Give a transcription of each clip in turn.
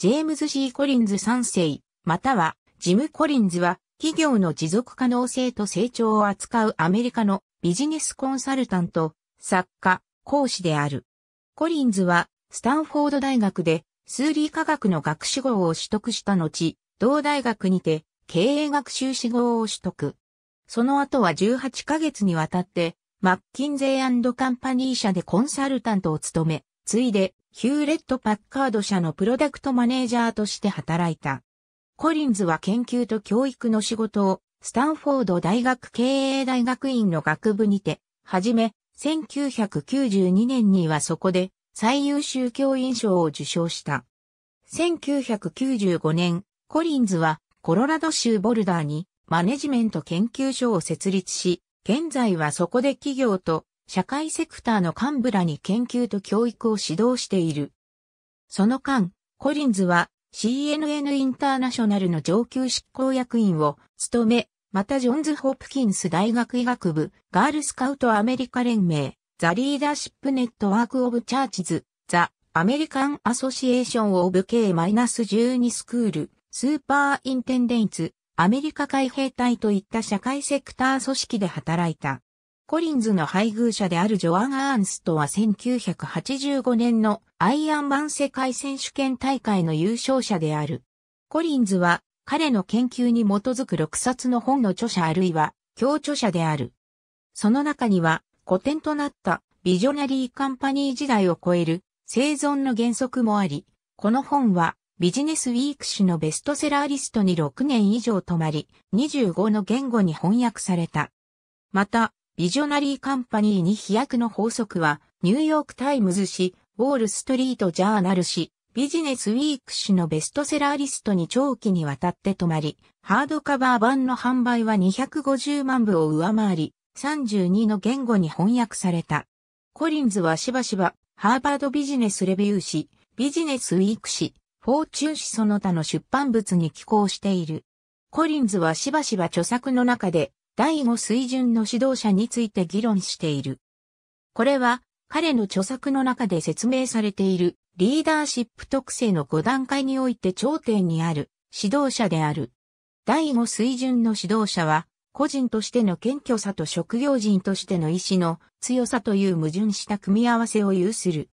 ジェームズ・ C・ コリンズ3世、またはジム・コリンズは企業の持続可能性と成長を扱うアメリカのビジネスコンサルタント、作家、講師である。コリンズはスタンフォード大学で数理科学の学士号を取得した後、同大学にて経営学修士号を取得。その後は18ヶ月にわたってマッキンゼーカンパニー社でコンサルタントを務め、ついでヒューレット・パッカード社のプロダクトマネージャーとして働いた。コリンズは研究と教育の仕事をスタンフォード大学経営大学院の学部にて、はじめ、1992年にはそこで最優秀教員賞を受賞した。1995年、コリンズはコロラド州ボルダーにマネジメント研究所を設立し、現在はそこで企業と社会セクターの幹部らに研究と教育を指導している。その間、コリンズは CNN インターナショナルの上級執行役員を務め、またジョンズ・ホプキンス大学医学部、ガールスカウトアメリカ連盟、ザ・リーダーシップ・ネットワーク・オブ・チャーチズ、ザ・アメリカン・アソシエーション・オブ・ K-12 スクール、スーパー・インテンデンツ、アメリカ海兵隊といった社会セクター組織で働いた。コリンズの配偶者であるジョアン・アーンストは1985年のアイアンマン世界選手権大会の優勝者である。コリンズは彼の研究に基づく6冊の本の著者あるいは共著者である。その中には古典となったビジョナリーカンパニー時代を超える生存の原則もあり、この本はビジネスウィーク誌のベストセラーリストに6年以上止まり、25の言語に翻訳された。また、ビジョナリーカンパニーに飛躍の法則は、ニューヨークタイムズ誌、ウォールストリートジャーナル誌、ビジネスウィーク誌のベストセラーリストに長期にわたって止まり、ハードカバー版の販売は250万部を上回り、32の言語に翻訳された。コリンズはしばしば、ハーバードビジネスレビュー誌、ビジネスウィーク誌、フォーチュン誌その他の出版物に寄稿している。コリンズはしばしば著作の中で、第五水準の指導者について議論している。これは彼の著作の中で説明されているリーダーシップ特性の5段階において頂点にある指導者である。第五水準の指導者は個人としての謙虚さと職業人としての意志の強さという矛盾した組み合わせを有する。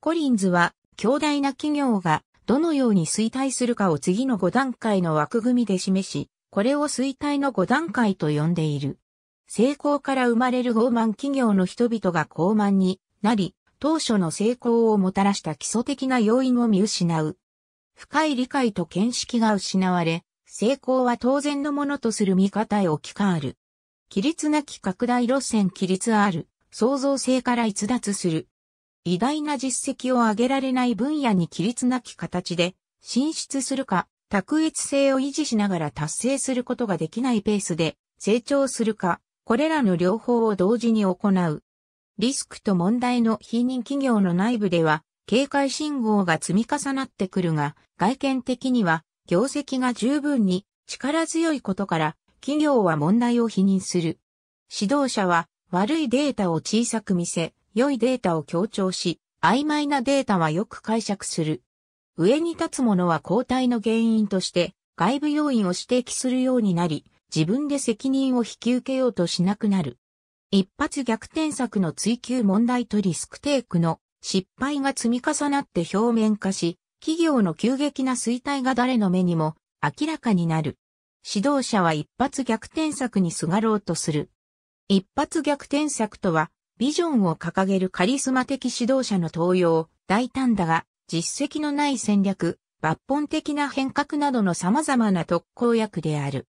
コリンズは強大な企業がどのように衰退するかを次の5段階の枠組みで示し、これを衰退の5段階と呼んでいる。成功から生まれる傲慢企業の人々が傲慢になり、当初の成功をもたらした基礎的な要因を見失う。深い理解と見識が失われ、成功は当然のものとする見方へ置き換わる。規律なき拡大路線規律ある、創造性から逸脱する。偉大な実績を上げられない分野に規律なき形で進出するか、卓越性を維持しながら達成することができないペースで成長するか、これらの両方を同時に行う。リスクと問題の非認企業の内部では、警戒信号が積み重なってくるが、外見的には、業績が十分に力強いことから、企業は問題を否認する。指導者は、悪いデータを小さく見せ、良いデータを強調し、曖昧なデータはよく解釈する。上に立つ者は交代の原因として外部要因を指摘するようになり、自分で責任を引き受けようとしなくなる。一発逆転策の追求問題とリスクテイクの失敗が積み重なって表面化し、企業の急激な衰退が誰の目にも明らかになる。指導者は一発逆転策にすがろうとする。一発逆転策とは、ビジョンを掲げるカリスマ的指導者の登用、大胆だが、実績のない戦略、抜本的な変革などの様々な特効薬である。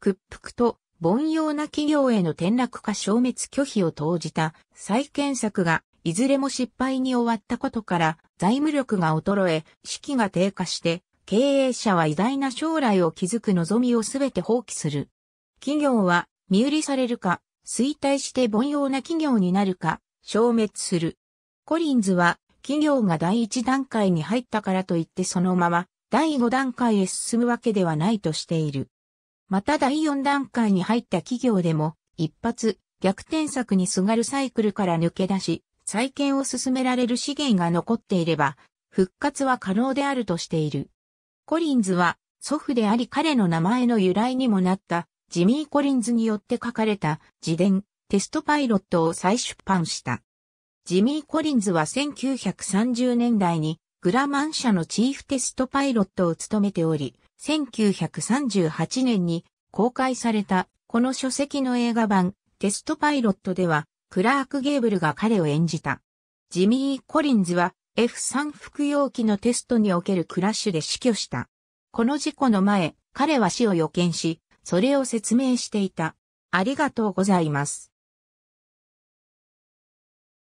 屈服と凡庸な企業への転落か消滅拒否を投じた再建策がいずれも失敗に終わったことから財務力が衰え、士気が低下して経営者は偉大な将来を築く望みをすべて放棄する。企業は身売りされるか、衰退して凡庸な企業になるか、消滅する。コリンズは企業が第一段階に入ったからといってそのまま第5段階へ進むわけではないとしている。また第4段階に入った企業でも一発逆転策にすがるサイクルから抜け出し、再建を進められる資源が残っていれば、復活は可能であるとしている。コリンズは祖父であり彼の名前の由来にもなったジミー・コリンズによって書かれた自伝テストパイロットを再出版した。ジミー・コリンズは1930年代にグラマン社のチーフテストパイロットを務めており、1938年に公開されたこの書籍の映画版テストパイロットではクラーク・ゲーブルが彼を演じた。ジミー・コリンズは F3 服用機のテストにおけるクラッシュで死去した。この事故の前、彼は死を予見し、それを説明していた。ありがとうございます。